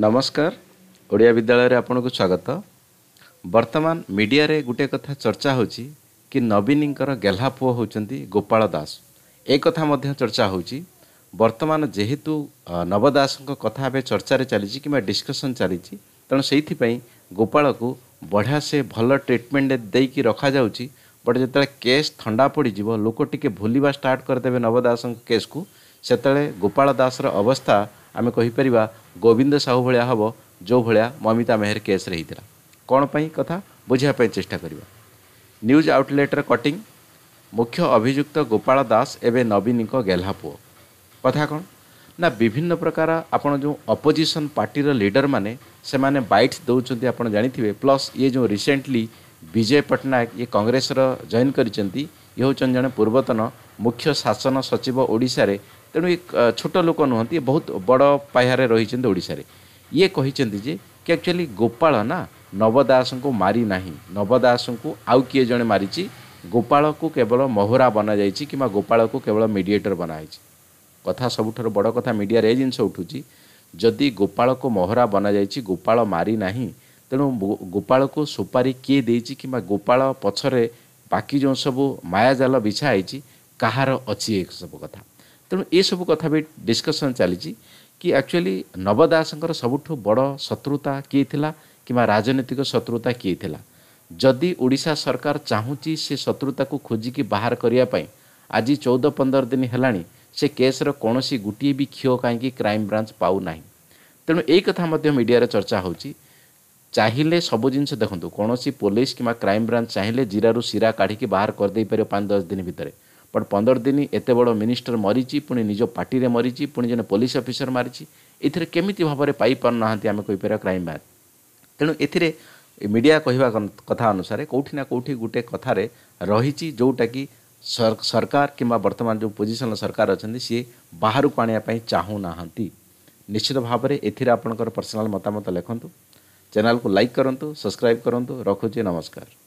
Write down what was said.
ନମସ୍କାର ଓଡ଼ିଆ ବିଦ୍ୟାଳୟରେ ଆପଣଙ୍କୁ ସ୍ୱାଗତ ବର୍ତ୍ତମାନ ମିଡ଼ିଆରେ ଗୋଟିଏ କଥା ଚର୍ଚ୍ଚା ହେଉଛି କି ନବୀନଙ୍କର ଗେହ୍ଲା ପୁଅ ହେଉଛନ୍ତି ଗୋପାଳ ଦାସ ଏ କଥା ମଧ୍ୟ ଚର୍ଚ୍ଚା ହେଉଛି ବର୍ତ୍ତମାନ ଯେହେତୁ ନବ ଦାସଙ୍କ କଥା ଏବେ ଚର୍ଚ୍ଚାରେ ଚାଲିଛି କିମ୍ବା ଡିସ୍କସନ୍ ଚାଲିଛି ତେଣୁ ସେଇଥିପାଇଁ ଗୋପାଳକୁ ବଢ଼ିଆ ସେ ଭଲ ଟ୍ରିଟମେଣ୍ଟ ଦେଇକି ରଖାଯାଉଛି ବଟ୍ ଯେତେବେଳେ କେସ୍ ଥଣ୍ଡା ପଡ଼ିଯିବ ଲୋକ ଟିକିଏ ଭୁଲିବା ଷ୍ଟାର୍ଟ କରିଦେବେ ନବ ଦାସଙ୍କ କେସ୍କୁ ସେତେବେଳେ ଗୋପାଳ ଦାସର ଅବସ୍ଥା ଆମେ କହିପାରିବା ଗୋବିନ୍ଦ ସାହୁ ଭଳିଆ ହେବ ଯେଉଁ ଭଳିଆ ମମିତା ମେହେର କେସ୍ରେ ହୋଇଥିଲା କ'ଣ ପାଇଁ କଥା ବୁଝିବା ପାଇଁ ଚେଷ୍ଟା କରିବା ନ୍ୟୁଜ୍ ଆଉଟଲେଟ୍ର କଟିଂ ମୁଖ୍ୟ ଅଭିଯୁକ୍ତ ଗୋପାଳ ଦାସ ଏବେ ନବୀନଙ୍କ ଗେହ୍ଲା ପୁଅ କଥା କ'ଣ ନା ବିଭିନ୍ନ ପ୍ରକାର ଆପଣ ଯେଉଁ ଅପୋଜିସନ୍ ପାର୍ଟିର ଲିଡ଼ରମାନେ ସେମାନେ ବାଇଟ୍ ଦେଉଛନ୍ତି ଆପଣ ଜାଣିଥିବେ ପ୍ଲସ୍ ଇଏ ଯେଉଁ ରିସେଣ୍ଟଲି ବିଜୟ ପଟ୍ଟନାୟକ ଇଏ କଂଗ୍ରେସର ଜଏନ୍ କରିଛନ୍ତି ଇଏ ହେଉଛନ୍ତି ଜଣେ ପୂର୍ବତନ ମୁଖ୍ୟ ଶାସନ ସଚିବ ଓଡ଼ିଶାରେ ତେଣୁ ଏ ଛୋଟ ଲୋକ ନୁହନ୍ତି ବହୁତ ବଡ଼ ପାହାରେ ରହିଛନ୍ତି ଓଡ଼ିଶାରେ ଇଏ କହିଛନ୍ତି ଯେ କି ଆକ୍ଚୁଆଲି ଗୋପାଳ ନା ନବଦାସଙ୍କୁ ମାରି ନାହିଁ ନବଦାସଙ୍କୁ ଆଉ କିଏ ଜଣେ ମାରିଛି ଗୋପାଳକୁ କେବଳ ମହୁରା ବନାଯାଇଛି କିମ୍ବା ଗୋପାଳକୁ କେବଳ ମିଡ଼ିଏଟର୍ ବନାହେଇଛି କଥା ସବୁଠାରୁ ବଡ଼ କଥା ମିଡ଼ିଆରେ ଏ ଜିନିଷ ଉଠୁଛି ଯଦି ଗୋପାଳକୁ ମହୁରା ବନାଯାଇଛି ଗୋପାଳ ମାରି ନାହିଁ ତେଣୁ ଗୋପାଳକୁ ସୁପାରି କିଏ ଦେଇଛି କିମ୍ବା ଗୋପାଳ ପଛରେ ବାକି ଯେଉଁ ସବୁ ମାୟାଜାଲ ବିଛା ହେଇଛି କାହାର ଅଛି ଏସବୁ କଥା ତେଣୁ ଏସବୁ କଥା ବି ଡିସ୍କସନ୍ ଚାଲିଛି କି ଆକ୍ଚୁଆଲି ନବ ଦାସଙ୍କର ସବୁଠୁ ବଡ଼ ଶତ୍ରୁତା କିଏ ଥିଲା କିମ୍ବା ରାଜନୈତିକ ଶତ୍ରୁତା କିଏ ଥିଲା ଯଦି ଓଡ଼ିଶା ସରକାର ଚାହୁଁଛି ସେ ଶତ୍ରୁତାକୁ ଖୋଜିକି ବାହାର କରିବା ପାଇଁ ଆଜି ଚଉଦ ପନ୍ଦର ଦିନ ହେଲାଣି ସେ କେସ୍ର କୌଣସି ଗୋଟିଏ ବି କ୍ଷୀୟ କାହିଁକି କ୍ରାଇମବ୍ରାଞ୍ଚ ପାଉନାହିଁ ତେଣୁ ଏଇ କଥା ମଧ୍ୟ ମିଡ଼ିଆରେ ଚର୍ଚ୍ଚା ହେଉଛି ଚାହିଁଲେ ସବୁ ଜିନିଷ ଦେଖନ୍ତୁ କୌଣସି ପୋଲିସ୍ କିମ୍ବା କ୍ରାଇମବ୍ରାଞ୍ଚ ଚାହିଁଲେ ଜିରାରୁ ସିରା କାଢ଼ିକି ବାହାର କରିଦେଇପାରିବ ପାଞ୍ଚ ଦଶ ଦିନ ଭିତରେ ବଟ୍ ପନ୍ଦର ଦିନ ଏତେ ବଡ଼ ମିନିଷ୍ଟର ମରିଛି ପୁଣି ନିଜ ପାର୍ଟିରେ ମରିଛି ପୁଣି ଜଣେ ପୋଲିସ ଅଫିସର ମାରିଛି ଏଥିରେ କେମିତି ଭାବରେ ପାଇପାରୁନାହାନ୍ତି ଆମେ କହିପାରିବା କ୍ରାଇମ୍ ବ୍ରାଞ୍ଚ ତେଣୁ ଏଥିରେ ମିଡ଼ିଆ କହିବା କଥା ଅନୁସାରେ କେଉଁଠି ନା କେଉଁଠି ଗୋଟେ କଥାରେ ରହିଛି ଯେଉଁଟାକି ସରକାର କିମ୍ବା ବର୍ତ୍ତମାନ ଯେଉଁ ପୋଜିସନ୍ର ସରକାର ଅଛନ୍ତି ସିଏ ବାହାରକୁ ଆଣିବା ପାଇଁ ଚାହୁଁନାହାନ୍ତି ନିଶ୍ଚିତ ଭାବରେ ଏଥିରେ ଆପଣଙ୍କର ପର୍ସନାଲ୍ ମତାମତ ଲେଖନ୍ତୁ ଚ୍ୟାନେଲ୍କୁ ଲାଇକ୍ କରନ୍ତୁ ସବସ୍କ୍ରାଇବ୍ କରନ୍ତୁ ରଖୁଛି ନମସ୍କାର